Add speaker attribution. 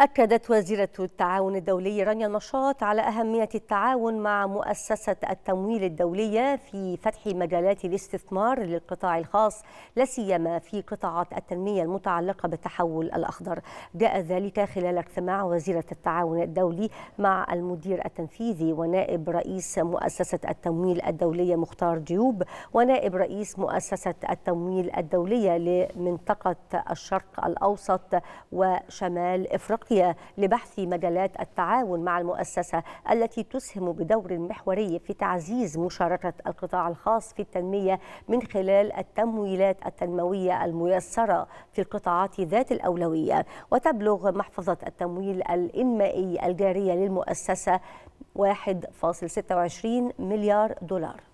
Speaker 1: أكدت وزيرة التعاون الدولي رانيا النشاط على أهمية التعاون مع مؤسسة التمويل الدولية في فتح مجالات الاستثمار للقطاع الخاص لا سيما في قطاعات التنمية المتعلقة بالتحول الأخضر جاء ذلك خلال اجتماع وزيرة التعاون الدولي مع المدير التنفيذي ونائب رئيس مؤسسة التمويل الدولية مختار جيوب ونائب رئيس مؤسسة التمويل الدولية لمنطقة الشرق الأوسط وشمال إفريقيا الراقية لبحث مجالات التعاون مع المؤسسة التي تسهم بدور محوري في تعزيز مشاركة القطاع الخاص في التنمية من خلال التمويلات التنموية الميسرة في القطاعات ذات الأولوية وتبلغ محفظة التمويل الإنمائي الجارية للمؤسسة 1.26 مليار دولار